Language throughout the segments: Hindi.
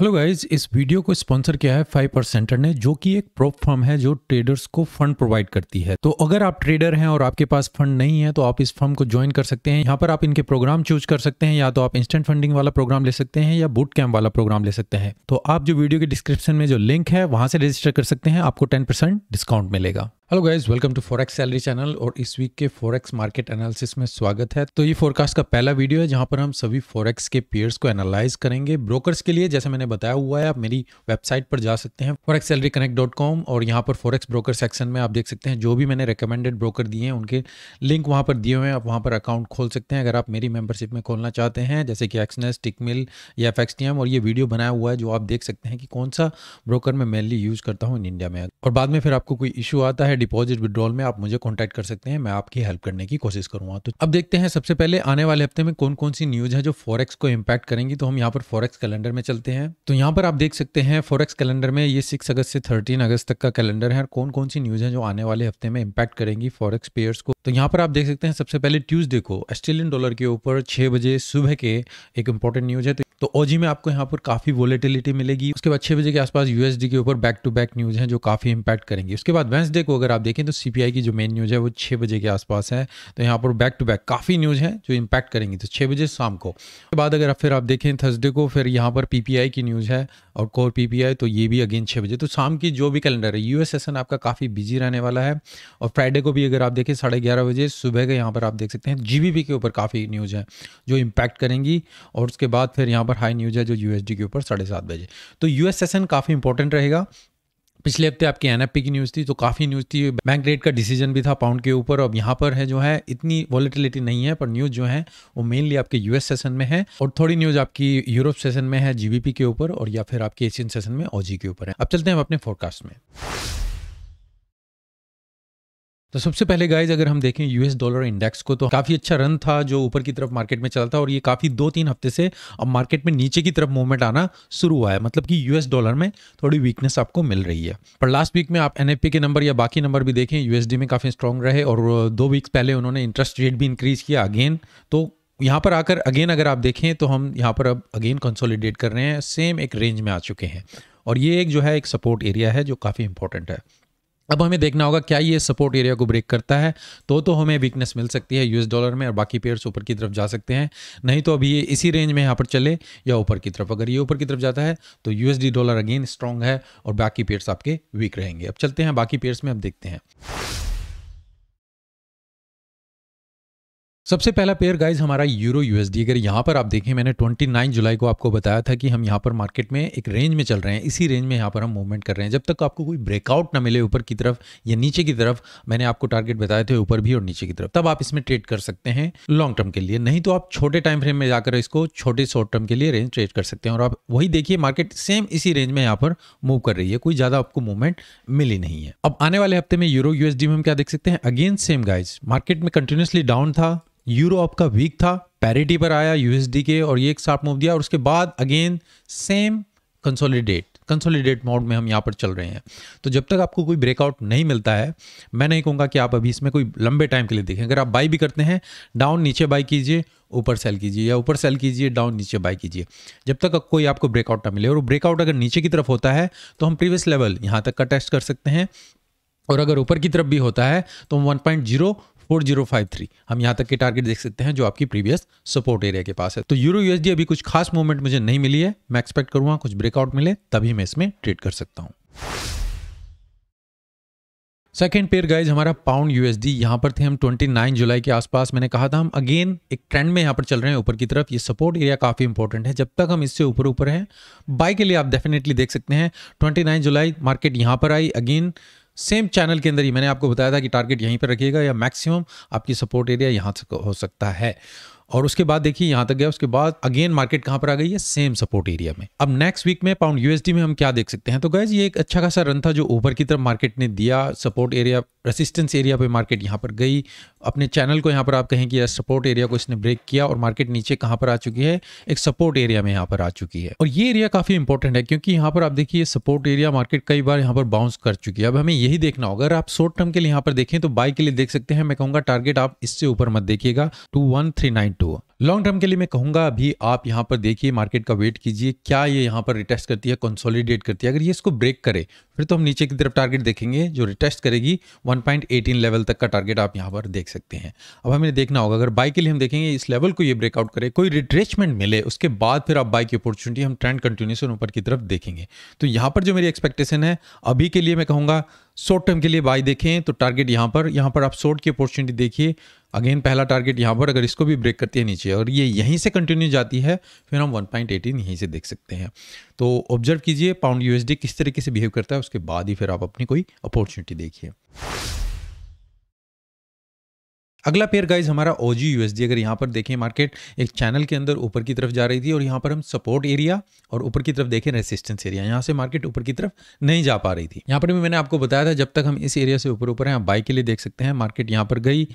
हेलो गाइज इस वीडियो को स्पॉन्सर किया है फाइव परसेंटर ने जो कि एक प्रोप फर्म है जो ट्रेडर्स को फंड प्रोवाइड करती है तो अगर आप ट्रेडर हैं और आपके पास फंड नहीं है तो आप इस फर्म को ज्वाइन कर सकते हैं यहाँ पर आप इनके प्रोग्राम चूज कर सकते हैं या तो आप इंस्टेंट फंडिंग वाला प्रोग्राम ले सकते हैं या बूट कैम्प वाला प्रोग्राम ले सकते हैं तो आप जो वीडियो के डिस्क्रिप्शन में जो लिंक है वहां से रजिस्टर कर सकते हैं आपको टेन डिस्काउंट मिलेगा hello guys welcome to forex salary channel और इस वीक के फॉरेक्स मार्केट एनालिसिस में स्वागत है तो ये फोरकास्ट का पहला वीडियो है जहां पर हम सभी फॉरेक्स के पेयर्स को एनालाइज करेंगे ब्रोकर्स के लिए जैसे मैंने बताया हुआ है आप मेरी वेबसाइट पर जा सकते हैं forex salary connect dot com और यहाँ पर फॉरेक्स ब्रोकर सेक्शन में आप देख सकते हैं जो भी मैंने रिकमेंडेड ब्रोकर दिए हैं उनके लिंक वहाँ पर दिए हुए हैं आप वहाँ पर अकाउंट खोल सकते हैं अगर आप मेरी मेंबरशिप में खोलना चाहते हैं जैसे कि एक्सनेस टिकमिल या एफ और ये वीडियो बनाया हुआ है जो आप देख सकते हैं कि कौन सा ब्रोकर मैं मेनली यूज़ करता हूँ इन इंडिया में और बाद में फिर आपको कोई इशू आता है डिपॉजिट विड्रॉल में आप मुझे कॉन्टैक्ट कर सकते हैं मैं आपकी हेल्प करने की कोशिश करूंगा तो अब देखते हैं सबसे पहले आने वाले हफ्ते में कौन कौन सी न्यूज है जो फॉरेक्स को इम्पैक्ट करेंगी तो हम यहाँ पर फॉरेक्स कैलेंडर में चलते हैं तो यहाँ पर आप देख सकते हैं फॉरेक्स कैलेंडर में ये सिक्स अगस्त से थर्टीन अगस्त तक का कैलेंडर है और कौन कौन सी न्यूज है जो आने वाले हफ्ते में इम्पैक्ट करेंगी फॉरेक्स पेयर्स को तो यहाँ पर आप देख सकते हैं सबसे पहले ट्यूजडे को ऑस्ट्रेलियन डॉलर के ऊपर छह बजे सुबह के एक इंपॉर्टेंट न्यूज है तो ओजी में आपको यहाँ पर काफी वोलेटिलिटी मिलेगी उसके बाद छह बजे के आसपास यूएसडी के ऊपर बैक टू बैक न्यूज है जो काफी इंपैक्ट करेंगी उसके बाद वेंसडे को अगर अगर आप देखें तो सी की जो मेन न्यूज़ है वो छः बजे के आसपास है तो यहाँ पर बैक टू बैक काफ़ी न्यूज़ है जो इम्पैक्ट करेंगी तो छः बजे शाम को उसके बाद अगर फिर आप देखें थर्सडे को फिर यहाँ पर पी की न्यूज़ है और कोर पी तो ये भी अगेन छः बजे तो शाम की जो भी कैलेंडर है यूएस सेशन आपका काफ़ी बिजी रहने वाला है और फ्राइडे को भी अगर आप देखें साढ़े ग्यारह बजे सुबह के यहाँ पर आप देख सकते हैं जीबीपी के ऊपर काफ़ी न्यूज़ है जो इम्पैक्ट करेंगी और उसके बाद फिर यहाँ पर हाई न्यूज़ है जो यूएसडी के ऊपर साढ़े सात बजे तो यूएस सेशन काफ़ी इंपॉर्टेंट रहेगा पिछले हफ्ते आपकी एन की न्यूज़ थी तो काफ़ी न्यूज़ थी बैंक रेट का डिसीजन भी था पाउंड के ऊपर अब यहाँ पर है जो है इतनी वॉलिटिलिटी नहीं है पर न्यूज़ जो है वो मेनली आपके यूएस सेशन में है और थोड़ी न्यूज़ आपकी यूरोप सेशन में है जीबीपी के ऊपर और या फिर आपके एशियन सेशन में ओजी के ऊपर है अब चलते हैं अपने फोरकास्ट में तो सबसे पहले गाइज अगर हम देखें यूएस डॉलर इंडेक्स को तो काफ़ी अच्छा रन था जो ऊपर की तरफ मार्केट में चला था और ये काफ़ी दो तीन हफ्ते से अब मार्केट में नीचे की तरफ मूवमेंट आना शुरू हुआ है मतलब कि यूएस डॉलर में थोड़ी वीकनेस आपको मिल रही है पर लास्ट वीक में आप एन के नंबर या बाकी नंबर भी देखें यूएसडी में काफ़ी स्ट्रॉन्ग रहे और दो वीक्स पहले उन्होंने इंटरेस्ट रेट भी इंक्रीज़ किया अगेन तो यहाँ पर आकर अगेन अगर आप देखें तो हम यहाँ पर अब अगेन कंसोलिडेट कर रहे हैं सेम एक रेंज में आ चुके हैं और ये एक जो है एक सपोर्ट एरिया है जो काफ़ी इंपॉर्टेंट है अब हमें देखना होगा क्या ये सपोर्ट एरिया को ब्रेक करता है तो तो हमें वीकनेस मिल सकती है यूएस डॉलर में और बाकी पेयर्स ऊपर की तरफ जा सकते हैं नहीं तो अभी ये इसी रेंज में यहाँ पर चले या ऊपर की तरफ अगर ये ऊपर की तरफ जाता है तो यूएसडी डॉलर अगेन स्ट्रांग है और बाकी पेयर्स आपके वीक रहेंगे अब चलते हैं बाकी पेयर्स में अब देखते हैं सबसे पहला पेयर गाइज हमारा यूरो यूएसडी अगर यहाँ पर आप देखें मैंने 29 जुलाई को आपको बताया था कि हम यहाँ पर मार्केट में एक रेंज में चल रहे हैं इसी रेंज में यहाँ पर हम मूवमेंट कर रहे हैं जब तक आपको कोई ब्रेकआउट ना मिले ऊपर की तरफ या नीचे की तरफ मैंने आपको टारगेट बताए थे ऊपर भी और नीचे की तरफ तब आप इसमें ट्रेड कर सकते हैं लॉन्ग टर्म के लिए नहीं तो आप छोटे टाइम फ्रेम में जाकर इसको छोटे शॉर्ट टर्म के लिए रेंज ट्रेड कर सकते हैं और आप वही देखिए मार्केट सेम इसी रेंज में यहाँ पर मूव कर रही है कोई ज़्यादा आपको मूवमेंट मिली नहीं है अब आने वाले हफ्ते में यूरो यूएसडी में हम क्या देख सकते हैं अगेन सेम गाइज मार्केट में कंटिन्यूसली डाउन था यूरो आपका वीक था पैरिटी पर आया यूएसडी के और ये एक साफ मूव दिया और उसके बाद again same consolidate consolidate mode में हम यहाँ पर चल रहे हैं तो जब तक आपको कोई ब्रेकआउट नहीं मिलता है मैं नहीं कहूँगा कि आप अभी इसमें कोई लंबे टाइम के लिए देखें अगर आप बाई भी करते हैं डाउन नीचे बाई कीजिए ऊपर सेल कीजिए या ऊपर सेल कीजिए डाउन नीचे बाई कीजिए जब तक कोई आपको ब्रेकआउट ना मिले और ब्रेकआउट अगर नीचे की तरफ होता है तो हम प्रीवियस लेवल यहाँ तक का टेस्ट कर सकते हैं और अगर ऊपर की तरफ भी होता है तो हम वन फोर हम यहाँ तक के टारगेट देख सकते हैं जो आपकी प्रीवियस सपोर्ट एरिया के पास है तो यूरो यूएसडी अभी कुछ खास मूवमेंट मुझे नहीं मिली है मैं एक्सपेक्ट करूंगा कुछ ब्रेकआउट मिले तभी मैं इसमें ट्रेड कर सकता हूँ सेकेंड पेयर गाइज हमारा पाउंड यूएसडी यहाँ पर थे हम 29 जुलाई के आसपास मैंने कहा था हम अगेन एक ट्रेंड में यहाँ पर चल रहे हैं ऊपर की तरफ ये सपोर्ट एरिया काफ़ी इंपॉर्टेंट है जब तक हम इससे ऊपर ऊपर हैं बाय के लिए आप डेफिनेटली देख सकते हैं 29 जुलाई मार्केट यहाँ पर आई अगेन सेम चैनल के अंदर ही मैंने आपको बताया था कि टारगेट यहीं पर रखिएगा या मैक्सिमम आपकी सपोर्ट एरिया यहाँ से हो सकता है और उसके बाद देखिए यहां तक गया उसके बाद अगेन मार्केट कहाँ पर आ गई है सेम सपोर्ट एरिया में अब नेक्स्ट वीक में पाउंड यूएसडी में हम क्या देख सकते हैं तो गैज ये एक अच्छा खासा रन था जो ऊपर की तरफ मार्केट ने दिया सपोर्ट एरिया रेसिस्टेंस एरिया पे मार्केट यहाँ पर गई अपने चैनल को यहाँ पर आप कहें कि सपोर्ट एरिया को इसने ब्रेक किया और मार्केट नीचे कहाँ पर आ चुकी है एक सपोर्ट एरिया में यहाँ पर आ चुकी है और ये एरिया काफ़ी इंपॉर्टेंट है क्योंकि यहाँ पर आप देखिए सपोर्ट एरिया मार्केट कई बार यहाँ पर बाउंस कर चुकी है अब हमें यही देखना होगा अगर आप शॉर्ट टर्म के लिए यहाँ पर देखें तो बाई के लिए देख सकते हैं मैं कहूँगा टारगेट आप इससे ऊपर मत देखिएगा two one three nine two long term के लिए मैं कहूंगा अभी आप यहां पर देखिए मार्केट का वेट कीजिए क्या ये यहां पर रिटेस्ट करती है कंसोलिडेट करती है अगर ये इसको ब्रेक करे फिर तो हम नीचे की तरफ टारगेट देखेंगे जो रिटेस्ट करेगी 1.18 लेवल तक का टारगेट आप यहां पर देख सकते हैं अब हमें देखना होगा अगर बाई के लिए हम देखेंगे इस लेवल को ये ब्रेकआउट करे कोई रिट्रेचमेंट मिले उसके बाद फिर आप बाई की अपॉर्चुनिटी हम ट्रेंड कंटिन्यूशन ऊपर की तरफ देखेंगे तो यहाँ पर जो मेरी एक्सपेक्टेशन है अभी के लिए मैं कहूँगा शॉर्ट टर्म के लिए बाई देखें तो टारगेट यहाँ पर यहाँ पर आप शॉर्ट की अपॉर्चुनिटी देखिए अगेन पहला टारगेट यहाँ पर अगर इसको भी ब्रेक करती है नीचे और ये यहीं से कंटिन्यू जाती है फिर हम 1.18 यहीं से देख सकते हैं तो ऑब्जर्व कीजिए पाउंड यूएसडी किस तरीके से बिहेव करता है उसके बाद ही फिर आप अपनी कोई अपॉर्चुनिटी देखिए अगला पेयर गाइज हमारा ओ जी यूएसडी अगर यहाँ पर देखें मार्केट एक चैनल के अंदर ऊपर की तरफ जा रही थी और यहाँ पर हम सपोर्ट एरिया और ऊपर की तरफ देखें रेसिस्टेंस एरिया यहाँ से मार्केट ऊपर की तरफ नहीं जा पा रही थी यहाँ पर भी मैंने आपको बताया था जब तक हम इस एरिया से ऊपर ऊपर हैं आप बाई के लिए देख सकते हैं मार्केट यहाँ पर गई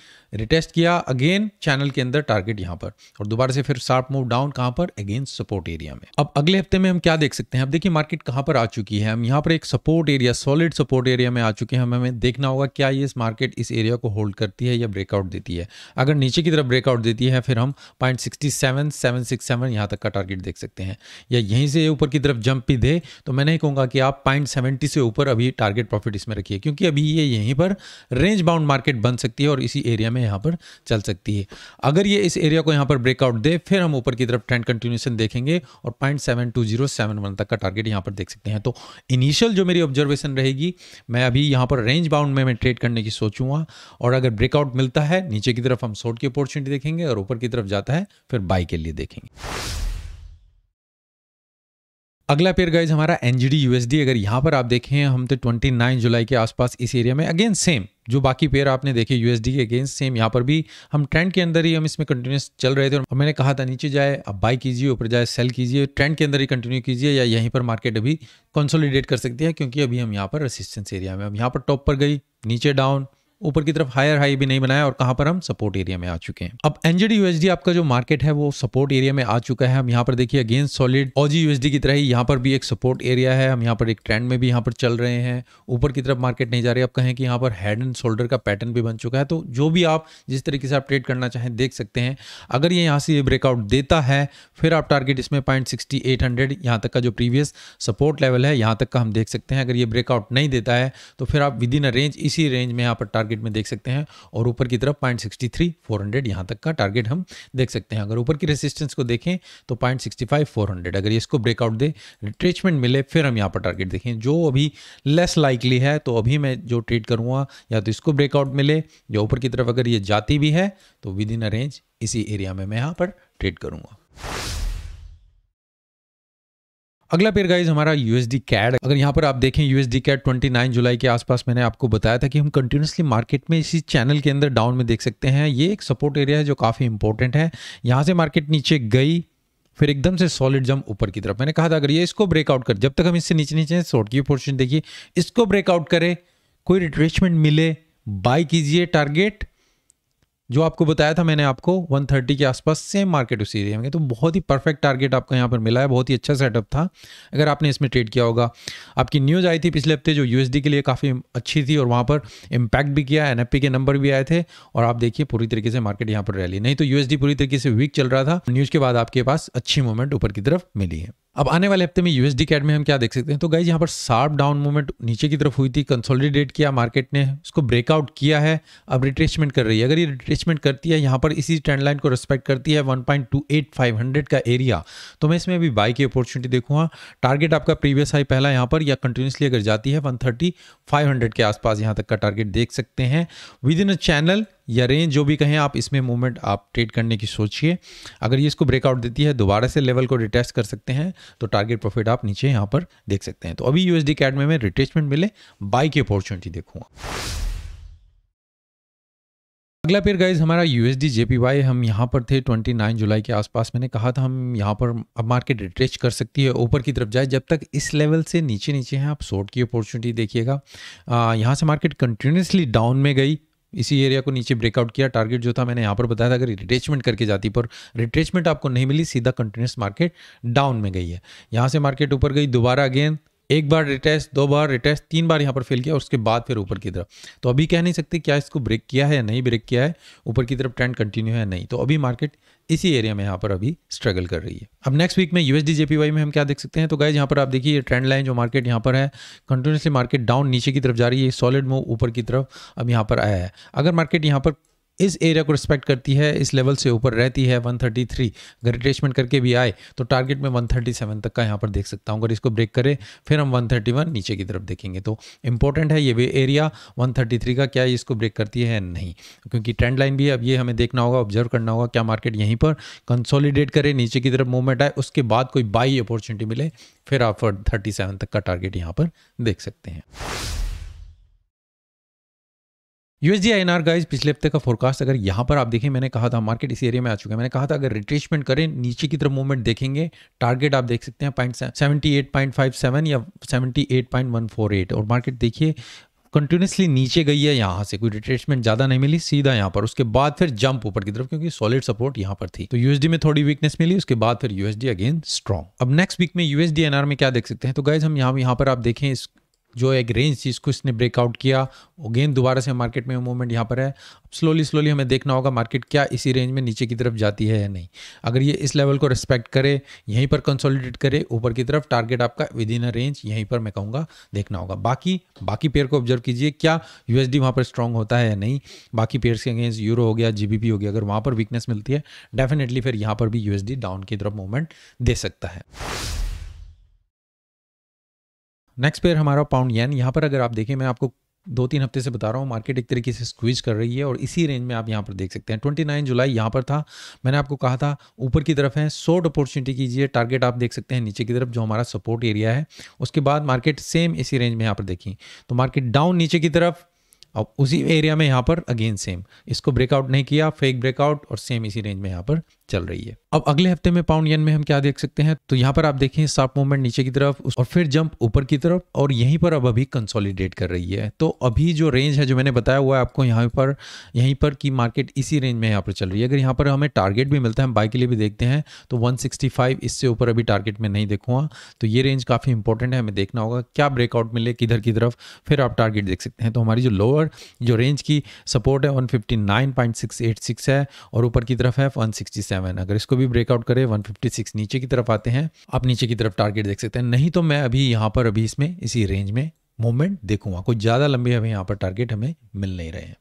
रिटेस्ट किया अगेन चैनल के अंदर टारगेट यहाँ पर और दोबारा से फिर शार्प मूव डाउन कहाँ पर अगेन सपोर्ट एरिया में अब अगले हफ्ते में हम क्या देख सकते हैं अब देखिए मार्केट कहाँ पर आ चुकी है हम यहाँ पर एक support area solid support area में आ चुके हैं हमें देखना होगा क्या ये इस मार्केट इस एरिया को होल्ड करती है या ब्रेकआउट देती है अगर नीचे की तरफ ब्रेकआउट देती है फिर हम point sixty seven seven six seven यहाँ तक का टारगेट देख सकते हैं या यहीं से ऊपर की तरफ जंप भी दे तो मैं नहीं कहूँगा कि आप पॉइंट सेवेंटी से ऊपर अभी टारगेट प्रॉफिट इसमें रखिए क्योंकि अभी ये यहीं पर रेंज बाउंड मार्केट बन सकती है और इसी एरिया में यहाँ पर चल सकती है अगर ये इस एरिया को यहाँ पर ब्रेकआउट दे फिर हम ऊपर की तरफ ट्रेंड कंटिन्यूशन देखेंगे और point seven two zero seven one तक का टारगेट यहाँ पर देख सकते हैं तो इनिशियल जो मेरी ऑब्जर्वेशन रहेगी मैं अभी यहाँ पर रेंज बाउंड में मैं ट्रेड करने की सोचूंगा और अगर ब्रेकआउट मिलता है नीचे की तरफ हम शॉर्ट की अपॉर्चुनिटी देखेंगे और ऊपर की तरफ जाता है फिर बाई के लिए देखेंगे अगला पेयर गाइज हमारा एनजीडी यूएसडी अगर यहाँ पर आप देखें हम तो 29 जुलाई के आसपास इस एरिया में अगेन सेम जो बाकी पेयर आपने देखे यूएसडी के अगेंस्ट सेम यहाँ पर भी हम ट्रेंड के अंदर ही हम इसमें कंटिन्यूस चल रहे थे और मैंने कहा था नीचे जाए अब बाई कीजिए ऊपर जाए सेल कीजिए ट्रेंड के अंदर ही कंटिन्यू कीजिए या यहीं पर मार्केट अभी कंसोलिडेट कर सकती है क्योंकि अभी हम यहाँ पर रेसिस्टेंस एरिया में हम यहाँ पर टॉप पर गई नीचे डाउन ऊपर की तरफ हायर हाई भी नहीं बनाया और कहां पर हम सपोर्ट एरिया में आ चुके हैं अब एनजेडी यूएसडी आपका जो मार्केट है वो सपोर्ट एरिया में आ चुका है हम यहां पर देखिए अगेन सॉलिड ओजी यूएसडी की तरह ही यहां पर भी एक सपोर्ट एरिया है हम यहां पर एक ट्रेंड में भी यहां पर चल रहे हैं ऊपर की तरफ मार्केट नहीं जा रही आप कहें कि यहां पर हेड एंड शोल्डर का पैटर्न भी बन चुका है तो जो भी आप जिस तरीके से आप ट्रेड करना चाहें देख सकते हैं अगर ये यहाँ से ये ब्रेकआउट देता है फिर आप टारगेट इसमें पॉइंट सिक्सटी एट हंड्रेड तक का जो प्रीवियस सपोर्ट लेवल है यहाँ तक का हम देख सकते हैं अगर ये ब्रेकआउट नहीं देता है तो फिर आप विद इन अ रेंज इसी रेंज में यहाँ पर टारगेट में देख सकते हैं और ऊपर की तरफ point sixty three four hundred यहाँ तक का टारगेट हम देख सकते हैं अगर ऊपर की रेसिस्टेंस को देखें तो point sixty five four hundred अगर इसको ब्रेकआउट दे रिट्रेचमेंट मिले फिर हम यहाँ पर टारगेट देखें जो अभी लेस लाइकली है तो अभी मैं जो ट्रेड करूँगा या तो इसको ब्रेकआउट मिले या ऊपर की तरफ अगर ये जाती भी है तो विद इन अ रेंज इसी एरिया में मैं यहाँ पर ट्रेड करूँगा अगला पेयर गाइज हमारा यूएसडी कैड अगर यहाँ पर आप देखें यूएसडी कैड 29 जुलाई के आसपास मैंने आपको बताया था कि हम कंटिन्यूसली मार्केट में इसी चैनल के अंदर डाउन में देख सकते हैं ये एक सपोर्ट एरिया है जो काफ़ी इंपॉर्टेंट है यहाँ से मार्केट नीचे गई फिर एकदम से सॉलिड जंप ऊपर की तरफ मैंने कहा था अगर ये इसको ब्रेकआउट कर जब तक हम इससे नीचे नीचे शॉर्ट की पोर्शन देखिए इसको ब्रेकआउट करे कोई रिट्रेचमेंट मिले बाई कीजिए टारगेट जो आपको बताया था मैंने आपको 130 के आसपास सेम मार्केट उस एरिया में तो बहुत ही परफेक्ट टारगेट आपको यहाँ पर मिला है बहुत ही अच्छा सेटअप था अगर आपने इसमें ट्रेड किया होगा आपकी न्यूज़ आई थी पिछले हफ्ते जो यूएसडी के लिए काफ़ी अच्छी थी और वहाँ पर इम्पैक्ट भी किया एन के नंबर भी आए थे और आप देखिए पूरी तरीके से मार्केट यहाँ पर रैली नहीं तो यू पूरी तरीके से वीक चल रहा था न्यूज़ के बाद आपके पास अच्छी मूवमेंट ऊपर की तरफ मिली है अब आने वाले हफ्ते में यूएसडी कैड में हम क्या देख सकते हैं तो गाइज यहाँ पर शार्प डाउन मूवमेंट नीचे की तरफ हुई थी कंसोलिडेट किया मार्केट ने उसको ब्रेकआउट किया है अब रिट्रेचमेंट कर रही है अगर ये रिट्रेचमेंट करती है यहाँ पर इसी ट्रेंड लाइन को रिस्पेक्ट करती है 1.28500 का एरिया तो मैं इसमें अभी बाई की अपॉर्चुनिटी देखूँगा टारगेट आपका प्रीवियस हाई पहला यहाँ पर या कंटिन्यूसली अगर जाती है वन के आसपास यहाँ तक का टारगेट देख सकते हैं विद इन अ चैनल या रेंज जो भी कहें आप इसमें मूवमेंट आप ट्रेड करने की सोचिए अगर ये इसको ब्रेकआउट देती है दोबारा से लेवल को रिटेस्ट कर सकते हैं तो टारगेट प्रॉफिट आप नीचे यहाँ पर देख सकते हैं तो अभी यूएसडी कैड में रिटेचमेंट मिले बाई की अपॉर्चुनिटी देखूंगा अगला पेयर गाइज हमारा यू एस हम यहाँ पर थे 29 जुलाई के आसपास मैंने कहा था हम यहाँ पर अब मार्केट रिट्रेच कर सकती है ऊपर की तरफ जाए जब तक इस लेवल से नीचे नीचे हैं आप शॉर्ट की अपॉर्चुनिटी देखिएगा यहाँ से मार्केट कंटिन्यूसली डाउन में गई इसी एरिया को नीचे ब्रेकआउट किया टारगेट जो था मैंने यहाँ पर बताया था अगर रिट्रेचमेंट करके जाती पर रिट्रेचमेंट आपको नहीं मिली सीधा कंटिन्यूस मार्केट डाउन में गई है यहाँ से मार्केट ऊपर गई दोबारा अगेन एक बार रिटेस्ट दो बार रिटेस्ट तीन बार यहाँ पर फेल किया और उसके बाद फिर ऊपर की तरफ तो अभी कह नहीं सकते क्या इसको ब्रेक किया है या नहीं ब्रेक किया है ऊपर की तरफ ट्रेंड कंटिन्यू है नहीं तो अभी मार्केट इसी एरिया में यहाँ पर अभी स्ट्रगल कर रही है अब नेक्स्ट वीक में यूएसडी जेपीवाई में हम क्या देख सकते हैं तो गाइज यहाँ पर आप देखिए ये ट्रेंड लाइन जो मार्केट यहाँ पर है कंटिन्यूसली मार्केट डाउन नीचे की तरफ जा रही है सॉलिड मूव ऊपर की तरफ अब यहाँ पर आया है अगर मार्केट यहाँ पर इस एरिया को रिस्पेक्ट करती है इस लेवल से ऊपर रहती है 133 अगर रिट्रेसमेंट करके भी आए तो टारगेट में 137 तक का यहाँ पर देख सकता हूँ अगर इसको ब्रेक करें फिर हम 131 नीचे की तरफ देखेंगे तो इंपॉर्टेंट है ये वे एरिया 133 का क्या इसको ब्रेक करती है नहीं क्योंकि ट्रेंड लाइन भी है अब ये हमें देखना होगा ऑब्जर्व करना होगा क्या मार्केट यहीं पर कंसोलीडेट करे नीचे की तरफ मूवमेंट आए उसके बाद कोई बाई अपॉर्चुनिटी मिले फिर आप थर्टी तक का टारगेट यहाँ पर देख सकते हैं यूएसडी आई एन गाइज पिछले हफ्ते का फोरकास्ट अगर यहाँ पर आप देखें मैंने कहा था मार्केट इस एरिया में आ चुका है मैंने कहा था अगर रिट्रेचमेंट करें नीचे की तरफ मूवमेंट देखेंगे टारगेट आप देख सकते हैं point seventy eight point five seven या seventy eight point one four eight और मार्केट देखिए कंटिन्यूसली नीचे गई है यहाँ से कोई रिट्रेचमेंट ज़्यादा नहीं मिली सीधा यहाँ पर उसके बाद फिर जंप ऊपर की तरफ क्योंकि सॉलिड सपोर्ट यहाँ पर थी तो यूएसडी में थोड़ी वीकनेस मिली उसके बाद फिर यूएसडी अगेन स्ट्रॉन्ग अब नेक्स्ट वीक में यूएसडी एनआर में क्या देख सकते हैं तो गाइज हम यहाँ यहाँ पर आप देखें इस जो एक रेंज थी इसको इसने ब्रेकआउट किया गेंद दोबारा से मार्केट में मूवमेंट यहाँ पर है स्लोली स्लोली हमें देखना होगा मार्केट क्या इसी रेंज में नीचे की तरफ जाती है या नहीं अगर ये इस लेवल को रिस्पेक्ट करे यहीं पर कंसोलिडेट करे ऊपर की तरफ टारगेट आपका विद इन अ रेंज यहीं पर मैं कहूँगा देखना होगा बाकी बाकी पेयर को ऑब्जर्व कीजिए क्या यूएसडी वहाँ पर स्ट्रॉन्ग होता है या नहीं बाकी पेयर्स के अगेंस्ट यूरो हो गया पी हो गया अगर वहाँ पर वीकनेस मिलती है डेफिनेटली फिर यहाँ पर भी यूएसडी डाउन की तरफ मूवमेंट दे सकता है नेक्स्ट पेयर हमारा पाउंड येन यहाँ पर अगर आप देखें मैं आपको दो तीन हफ्ते से बता रहा हूँ मार्केट एक तरीके से स्क्वीज कर रही है और इसी रेंज में आप यहाँ पर देख सकते हैं 29 जुलाई यहाँ पर था मैंने आपको कहा था ऊपर की तरफ है शॉर्ट अपॉर्चुनिटी कीजिए टारगेट आप देख सकते हैं नीचे की तरफ जो हमारा सपोर्ट एरिया है उसके बाद मार्केट सेम इसी रेंज में यहाँ पर देखी तो मार्केट डाउन नीचे की तरफ अब उसी एरिया में यहाँ पर अगेन सेम इसको ब्रेकआउट नहीं किया फेक ब्रेकआउट और सेम इसी रेंज में यहाँ पर चल रही है अब अगले हफ्ते में पाउंड यन में हम क्या देख सकते हैं तो यहाँ पर आप देखें साफ मूवमेंट नीचे की तरफ और फिर जंप ऊपर की तरफ और यहीं पर अब अभी कंसोलिडेट कर रही है तो अभी जो रेंज है जो मैंने बताया हुआ है आपको यहाँ पर यहीं पर की मार्केट इसी रेंज में यहाँ पर चल रही है अगर यहाँ पर हमें टारगेट भी मिलता है हम बाई के लिए भी देखते हैं तो वन इससे ऊपर अभी टारगेट में नहीं देखूंगा तो ये रेंज काफ़ी इंपॉर्टेंट है हमें देखना होगा क्या ब्रेकआउट मिले किधर की तरफ फिर आप टारगेट देख सकते हैं तो हमारी जो लोअर ऊपर जो रेंज की सपोर्ट है 159.686 है और ऊपर की तरफ है 167 अगर इसको भी ब्रेकआउट करें 156 नीचे की तरफ आते हैं आप नीचे की तरफ टारगेट देख सकते हैं नहीं तो मैं अभी यहाँ पर अभी इसमें इसी रेंज में मूवमेंट देखूंगा कुछ ज़्यादा लंबे हमें यहाँ पर टारगेट हमें मिल नहीं रहे हैं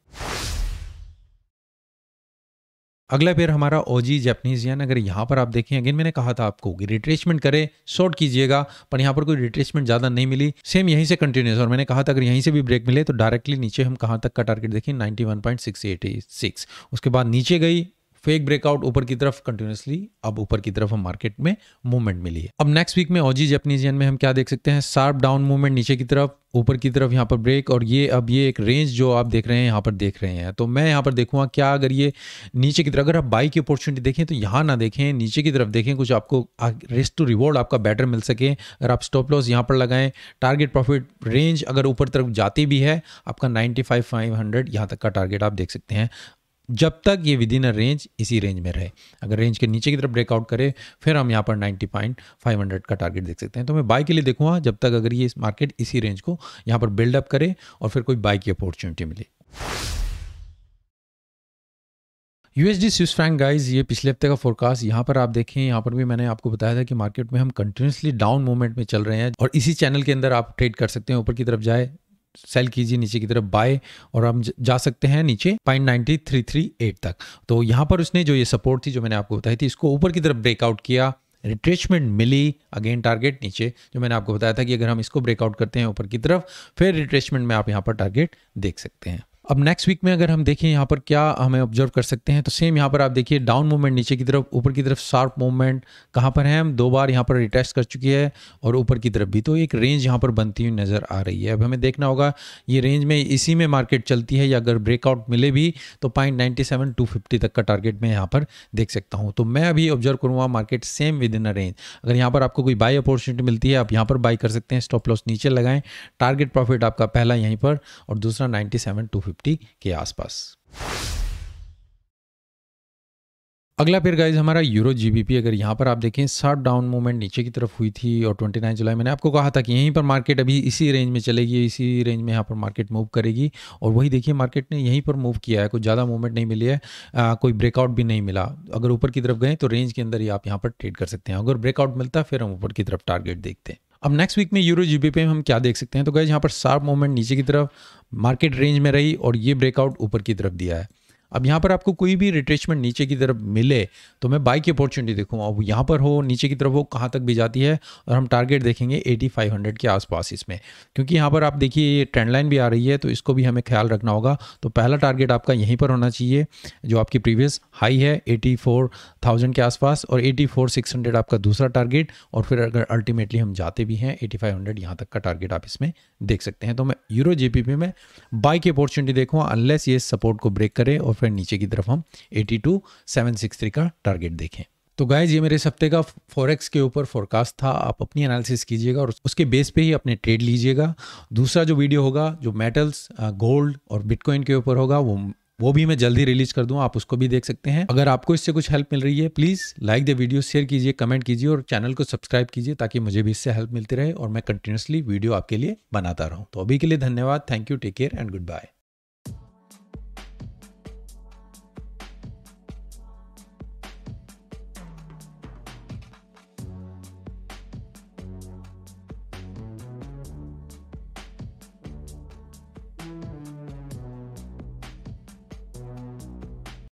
अगला पेयर हमारा ओजी जैपनीज यान अगर यहाँ पर आप देखें अगेन मैंने कहा था आपको कि रिट्रेचमेंट करें शॉर्ट कीजिएगा पर यहाँ पर कोई रिट्रेचमेंट ज़्यादा नहीं मिली सेम यहीं से कंटिन्यूस और मैंने कहा था अगर यहीं से भी ब्रेक मिले तो डायरेक्टली नीचे हम कहाँ तक का टारगेट देखें नाइन्टी उसके बाद नीचे गई फेक ब्रेकआउट ऊपर की तरफ कंटिन्यूसली अब ऊपर की तरफ हम मार्केट में मूवमेंट मिली है अब नेक्स्ट वीक में ओजी जपनीज में हम क्या देख सकते हैं शार्प डाउन मूवमेंट नीचे की तरफ ऊपर की तरफ यहाँ पर ब्रेक और ये अब ये एक रेंज जो आप देख रहे हैं यहाँ पर देख रहे हैं तो मैं यहाँ पर देखूंगा क्या अगर ये नीचे की तरफ अगर आप बाई की अपॉर्चुनिटी देखें तो यहाँ ना देखें नीचे की तरफ देखें कुछ आपको रिस्क टू रिवॉर्ड आपका बेटर मिल सके अगर आप स्टॉप लॉस यहाँ पर लगाएं टारगेट प्रॉफिट रेंज अगर ऊपर तरफ जाती भी है आपका नाइन्टी फाइव फाइव हंड्रेड यहाँ तक का टारगेट आप देख सकते हैं जब तक ये विद इन अ रेंज इसी रेंज में रहे अगर रेंज के नीचे की तरफ ब्रेकआउट करे फिर हम यहाँ पर 90.500 का टारगेट देख सकते हैं तो मैं बाई के लिए देखूंगा जब तक अगर ये इस मार्केट इसी रेंज को यहाँ पर बिल्डअप करे और फिर कोई बाई की अपॉर्चुनिटी मिले यूएसडी स्विस फ्रैंक गाइज ये पिछले हफ्ते का फोरकास्ट यहाँ पर आप देखें यहाँ पर भी मैंने आपको बताया था कि मार्केट में हम कंटिन्यूसली डाउन मूवमेंट में चल रहे हैं और इसी चैनल के अंदर आप ट्रेड कर सकते हैं ऊपर की तरफ जाए सेल कीजिए नीचे की तरफ बाय और हम जा सकते हैं नीचे point ninety three three eight तक तो यहाँ पर उसने जो ये सपोर्ट थी जो मैंने आपको बताई थी इसको ऊपर की तरफ ब्रेकआउट किया रिट्रेचमेंट मिली अगेन टारगेट नीचे जो मैंने आपको बताया था कि अगर हम इसको ब्रेकआउट करते हैं ऊपर की तरफ फिर रिट्रेचमेंट में आप यहाँ पर टारगेट देख सकते हैं अब नेक्स्ट वीक में अगर हम देखें यहाँ पर क्या हमें ऑब्जर्व कर सकते हैं तो सेम यहाँ पर आप देखिए डाउन मूवमेंट नीचे की तरफ ऊपर की तरफ शार्प मूवमेंट कहाँ पर है हम दो बार यहाँ पर रिटेस्ट कर चुकी है और ऊपर की तरफ भी तो एक रेंज यहाँ पर बनती हुई नज़र आ रही है अब हमें देखना होगा ये रेंज में इसी में मार्केट चलती है या अगर ब्रेकआउट मिले भी तो point ninety seven two fifty तक का टारगेट मैं यहाँ पर देख सकता हूँ तो मैं अभी ऑब्जर्व करूँगा market same within a range अगर यहाँ पर आपको कोई बाई अपॉर्चुनिटी मिलती है आप यहाँ पर बाई कर सकते हैं स्टॉप लॉस नीचे लगाएं टारगेट प्रॉफिट आपका पहला यहीं पर और दूसरा ninety seven two fifty fifty के आसपास अगला पेयर गाइज हमारा यूरो जीबीपी अगर यहाँ पर आप देखें शार्प डाउन मूवमेंट नीचे की तरफ हुई थी और 29 जुलाई मैंने आपको कहा था कि यहीं पर मार्केट अभी इसी रेंज में चलेगी इसी रेंज में यहाँ पर मार्केट मूव करेगी और वही देखिए मार्केट ने यहीं पर मूव किया है कोई ज़्यादा मूवमेंट नहीं मिली है आ, कोई ब्रेकआउट भी नहीं मिला अगर ऊपर की तरफ गए तो रेंज के अंदर ही आप यहाँ पर ट्रेड कर सकते हैं अगर ब्रेकआउट मिलता फिर हम ऊपर की तरफ टारगेट देखते हैं अब नेक्स्ट वीक में यूरो जीबीपी में हम क्या देख सकते हैं तो गए यहाँ पर शार्प मूवमेंट नीचे की तरफ मार्केट रेंज में रही और ये ब्रेकआउट ऊपर की तरफ दिया है अब यहाँ पर आपको कोई भी रिट्रेचमेंट नीचे की तरफ मिले तो मैं बाई की अपॉर्चुनिटी देखूँगा अब यहाँ पर हो नीचे की तरफ हो कहाँ तक भी जाती है और हम टारगेट देखेंगे 8500 के आसपास इसमें क्योंकि यहाँ पर आप देखिए ये ट्रेंड लाइन भी आ रही है तो इसको भी हमें ख्याल रखना होगा तो पहला टारगेट आपका यहीं पर होना चाहिए जो आपकी प्रीवियस हाई है एटी के आसपास और एटी आपका दूसरा टारगेट और फिर अगर अल्टीमेटली हम जाते भी हैं एटी फाइव तक का टारगेट आप इसमें देख सकते हैं तो मैं यूरो जी में बाई की अपॉर्चुनिटी देखूँ अनलेस ये सपोर्ट को ब्रेक करे और फिर पर नीचे की तरफ हम eighty two seven six three का टारगेट देखें तो गाइज ये मेरे हफ्ते का फॉरेक्स के ऊपर फोरकास्ट था आप अपनी एनालिसिस कीजिएगा और उसके बेस पे ही अपने ट्रेड लीजिएगा दूसरा जो वीडियो होगा जो मेटल्स गोल्ड और बिटकॉइन के ऊपर होगा वो वो भी मैं जल्दी रिलीज कर दूँ आप उसको भी देख सकते हैं अगर आपको इससे कुछ हेल्प मिल रही है please like the video share कीजिए कमेंट कीजिए और चैनल को सब्सक्राइब कीजिए ताकि मुझे भी इससे हेल्प मिलती रहे और मैं कंटिन्यूसली वीडियो आपके लिए बनाता रहूँ तो अभी के लिए धन्यवाद thank you take care and good bye